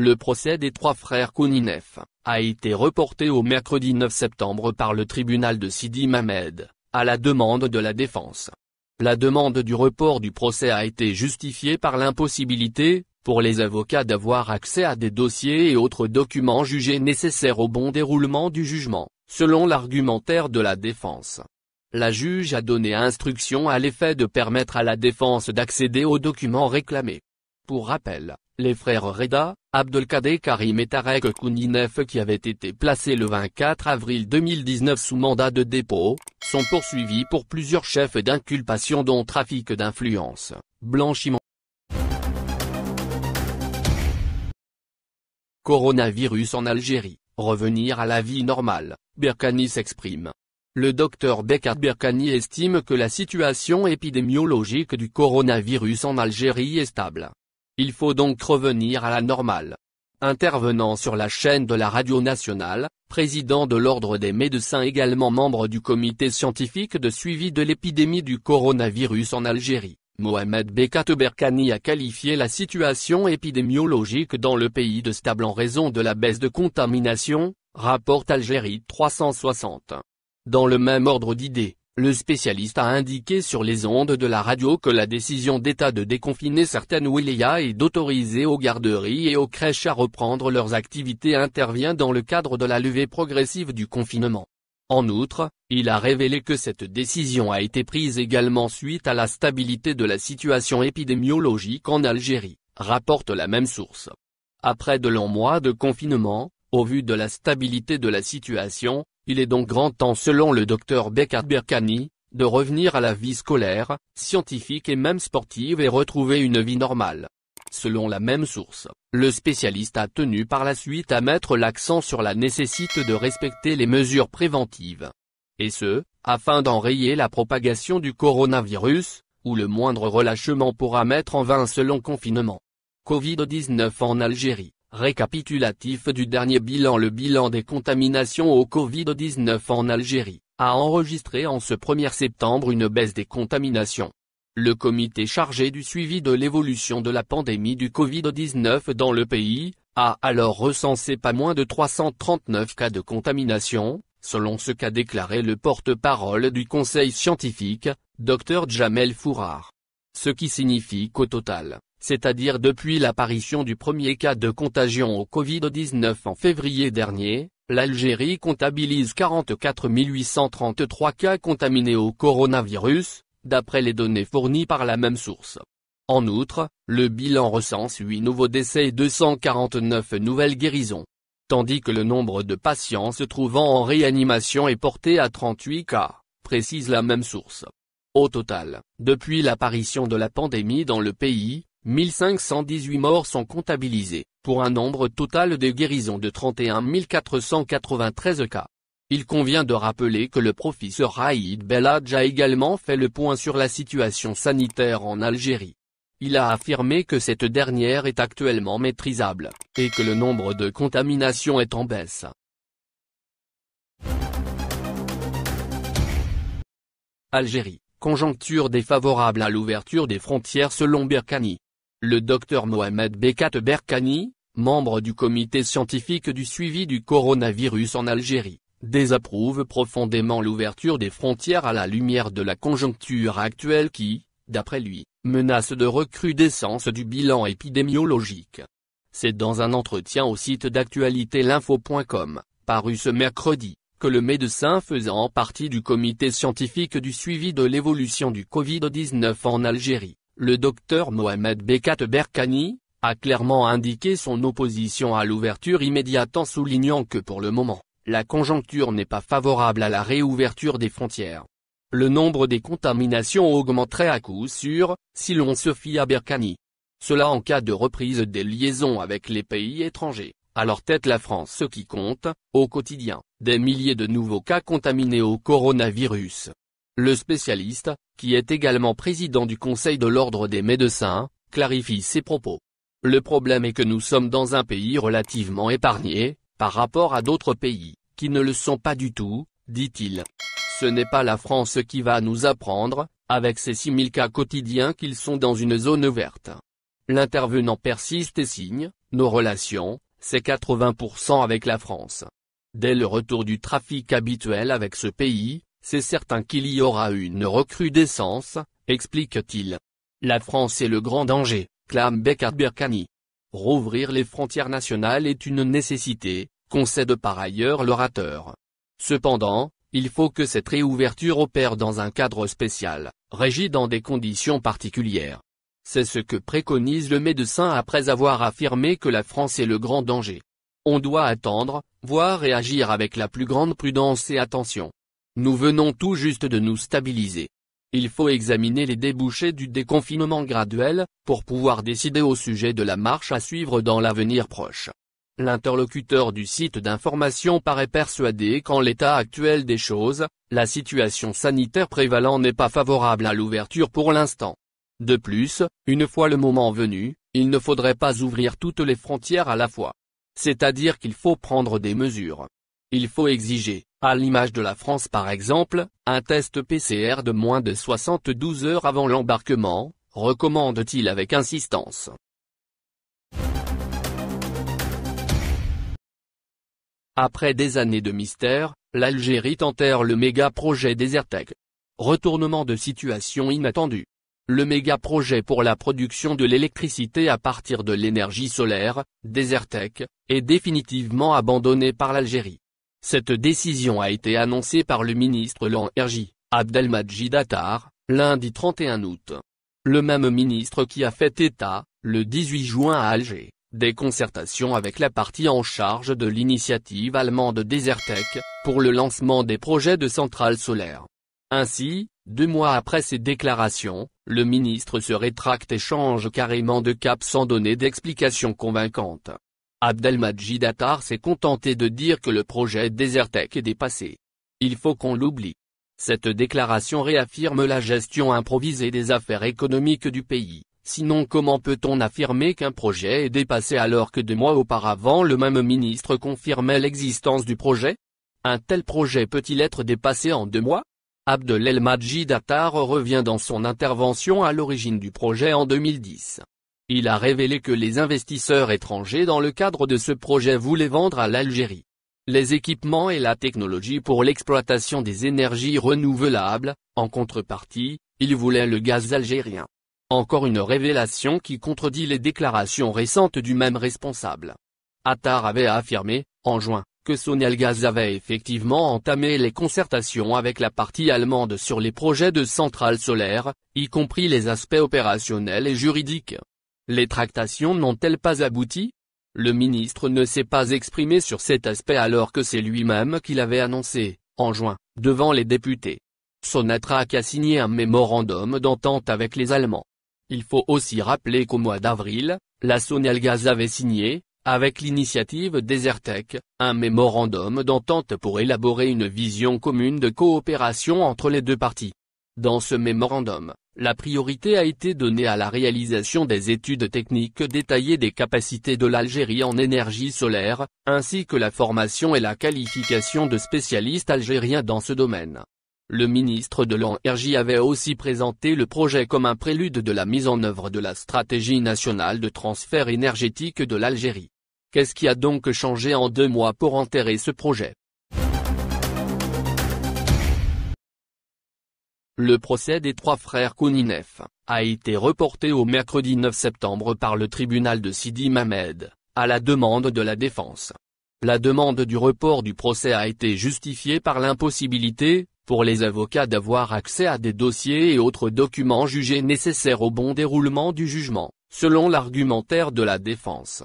Le procès des trois frères Kouninef, a été reporté au mercredi 9 septembre par le tribunal de Sidi Mamed, à la demande de la défense. La demande du report du procès a été justifiée par l'impossibilité, pour les avocats d'avoir accès à des dossiers et autres documents jugés nécessaires au bon déroulement du jugement, selon l'argumentaire de la défense. La juge a donné instruction à l'effet de permettre à la défense d'accéder aux documents réclamés. Pour rappel, les frères Reda, Abdelkader Karim et Tarek Kouninef qui avaient été placés le 24 avril 2019 sous mandat de dépôt, sont poursuivis pour plusieurs chefs d'inculpation dont trafic d'influence, blanchiment Coronavirus en Algérie, revenir à la vie normale, Berkani s'exprime. Le docteur Bekat Berkani estime que la situation épidémiologique du coronavirus en Algérie est stable. Il faut donc revenir à la normale. Intervenant sur la chaîne de la Radio Nationale, président de l'Ordre des médecins également membre du comité scientifique de suivi de l'épidémie du coronavirus en Algérie, Mohamed Bekat Berkani a qualifié la situation épidémiologique dans le pays de stable en raison de la baisse de contamination, rapporte Algérie 360. Dans le même ordre d'idées, le spécialiste a indiqué sur les ondes de la radio que la décision d'État de déconfiner certaines wilayas et d'autoriser aux garderies et aux crèches à reprendre leurs activités intervient dans le cadre de la levée progressive du confinement. En outre, il a révélé que cette décision a été prise également suite à la stabilité de la situation épidémiologique en Algérie, rapporte la même source. Après de longs mois de confinement, au vu de la stabilité de la situation, il est donc grand temps selon le docteur Bekat Berkani, de revenir à la vie scolaire, scientifique et même sportive et retrouver une vie normale. Selon la même source, le spécialiste a tenu par la suite à mettre l'accent sur la nécessité de respecter les mesures préventives. Et ce, afin d'enrayer la propagation du coronavirus, où le moindre relâchement pourra mettre en vain selon confinement. Covid-19 en Algérie. Récapitulatif du dernier bilan Le bilan des contaminations au Covid-19 en Algérie, a enregistré en ce 1er septembre une baisse des contaminations. Le comité chargé du suivi de l'évolution de la pandémie du Covid-19 dans le pays, a alors recensé pas moins de 339 cas de contamination, selon ce qu'a déclaré le porte-parole du conseil scientifique, Dr Jamel Fourard. Ce qui signifie qu'au total, c'est-à-dire depuis l'apparition du premier cas de contagion au Covid-19 en février dernier, l'Algérie comptabilise 44 833 cas contaminés au coronavirus, d'après les données fournies par la même source. En outre, le bilan recense 8 nouveaux décès et 249 nouvelles guérisons. Tandis que le nombre de patients se trouvant en réanimation est porté à 38 cas, précise la même source. Au total, depuis l'apparition de la pandémie dans le pays, 1518 morts sont comptabilisés, pour un nombre total de guérisons de 31 493 cas. Il convient de rappeler que le professeur Haïd Belhadj a également fait le point sur la situation sanitaire en Algérie. Il a affirmé que cette dernière est actuellement maîtrisable, et que le nombre de contaminations est en baisse. Algérie, conjoncture défavorable à l'ouverture des frontières selon Birkani. Le docteur Mohamed Bekat Berkani, membre du comité scientifique du suivi du coronavirus en Algérie, désapprouve profondément l'ouverture des frontières à la lumière de la conjoncture actuelle qui, d'après lui, menace de recrudescence du bilan épidémiologique. C'est dans un entretien au site d'actualité l'info.com, paru ce mercredi, que le médecin faisant partie du comité scientifique du suivi de l'évolution du Covid-19 en Algérie, le docteur Mohamed Bekat Berkani, a clairement indiqué son opposition à l'ouverture immédiate en soulignant que pour le moment, la conjoncture n'est pas favorable à la réouverture des frontières. Le nombre des contaminations augmenterait à coup sûr, si l'on se fie à Berkani. Cela en cas de reprise des liaisons avec les pays étrangers, alors tête la France ce qui compte, au quotidien, des milliers de nouveaux cas contaminés au coronavirus. Le spécialiste, qui est également président du Conseil de l'Ordre des médecins, clarifie ses propos. Le problème est que nous sommes dans un pays relativement épargné, par rapport à d'autres pays, qui ne le sont pas du tout, dit-il. Ce n'est pas la France qui va nous apprendre, avec ses 6000 cas quotidiens qu'ils sont dans une zone verte. L'intervenant persiste et signe, nos relations, c'est 80% avec la France. Dès le retour du trafic habituel avec ce pays, c'est certain qu'il y aura une recrudescence, explique-t-il. La France est le grand danger, clame Bekat Berkani. Rouvrir les frontières nationales est une nécessité, concède par ailleurs l'orateur. Cependant, il faut que cette réouverture opère dans un cadre spécial, régi dans des conditions particulières. C'est ce que préconise le médecin après avoir affirmé que la France est le grand danger. On doit attendre, voir et agir avec la plus grande prudence et attention. Nous venons tout juste de nous stabiliser. Il faut examiner les débouchés du déconfinement graduel, pour pouvoir décider au sujet de la marche à suivre dans l'avenir proche. L'interlocuteur du site d'information paraît persuadé qu'en l'état actuel des choses, la situation sanitaire prévalant n'est pas favorable à l'ouverture pour l'instant. De plus, une fois le moment venu, il ne faudrait pas ouvrir toutes les frontières à la fois. C'est-à-dire qu'il faut prendre des mesures. Il faut exiger, à l'image de la France par exemple, un test PCR de moins de 72 heures avant l'embarquement, recommande-t-il avec insistance. Après des années de mystère, l'Algérie tentère le méga-projet Desertec. Retournement de situation inattendu. Le méga-projet pour la production de l'électricité à partir de l'énergie solaire, Desertec, est définitivement abandonné par l'Algérie. Cette décision a été annoncée par le ministre RJ, Abdelmajid Attar, lundi 31 août. Le même ministre qui a fait état, le 18 juin à Alger, des concertations avec la partie en charge de l'initiative allemande Desertec, pour le lancement des projets de centrales solaires. Ainsi, deux mois après ces déclarations, le ministre se rétracte et change carrément de cap sans donner d'explication convaincante. Abdelmajid Attar s'est contenté de dire que le projet Desertec est dépassé. Il faut qu'on l'oublie. Cette déclaration réaffirme la gestion improvisée des affaires économiques du pays, sinon comment peut-on affirmer qu'un projet est dépassé alors que deux mois auparavant le même ministre confirmait l'existence du projet Un tel projet peut-il être dépassé en deux mois Abdel El Majid Attar revient dans son intervention à l'origine du projet en 2010. Il a révélé que les investisseurs étrangers dans le cadre de ce projet voulaient vendre à l'Algérie les équipements et la technologie pour l'exploitation des énergies renouvelables, en contrepartie, ils voulaient le gaz algérien. Encore une révélation qui contredit les déclarations récentes du même responsable. Attar avait affirmé, en juin, que Gaz avait effectivement entamé les concertations avec la partie allemande sur les projets de centrales solaires, y compris les aspects opérationnels et juridiques. Les tractations n'ont-elles pas abouti Le ministre ne s'est pas exprimé sur cet aspect alors que c'est lui-même qui l'avait annoncé, en juin, devant les députés. Sonatrach a signé un mémorandum d'entente avec les Allemands. Il faut aussi rappeler qu'au mois d'avril, la Sonelgaz avait signé, avec l'initiative Desertec, un mémorandum d'entente pour élaborer une vision commune de coopération entre les deux parties. Dans ce mémorandum, la priorité a été donnée à la réalisation des études techniques détaillées des capacités de l'Algérie en énergie solaire, ainsi que la formation et la qualification de spécialistes algériens dans ce domaine. Le ministre de l'Énergie avait aussi présenté le projet comme un prélude de la mise en œuvre de la stratégie nationale de transfert énergétique de l'Algérie. Qu'est-ce qui a donc changé en deux mois pour enterrer ce projet Le procès des trois frères Kouninef, a été reporté au mercredi 9 septembre par le tribunal de Sidi Mamed, à la demande de la défense. La demande du report du procès a été justifiée par l'impossibilité, pour les avocats d'avoir accès à des dossiers et autres documents jugés nécessaires au bon déroulement du jugement, selon l'argumentaire de la défense.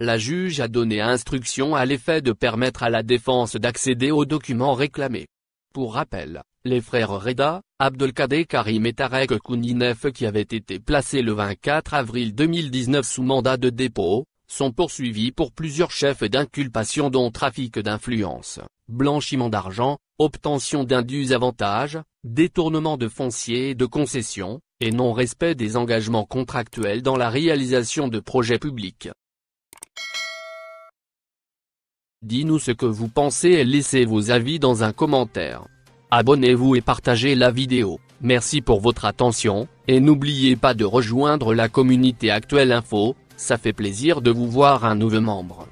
La juge a donné instruction à l'effet de permettre à la défense d'accéder aux documents réclamés. Pour rappel, les frères Reda, Abdelkader Karim et Tarek Kouninef qui avaient été placés le 24 avril 2019 sous mandat de dépôt, sont poursuivis pour plusieurs chefs d'inculpation dont trafic d'influence, blanchiment d'argent, obtention d'indus avantages, détournement de fonciers et de concessions, et non-respect des engagements contractuels dans la réalisation de projets publics. Dis-nous ce que vous pensez et laissez vos avis dans un commentaire abonnez-vous et partagez la vidéo. Merci pour votre attention, et n'oubliez pas de rejoindre la communauté Actuelle Info, ça fait plaisir de vous voir un nouveau membre.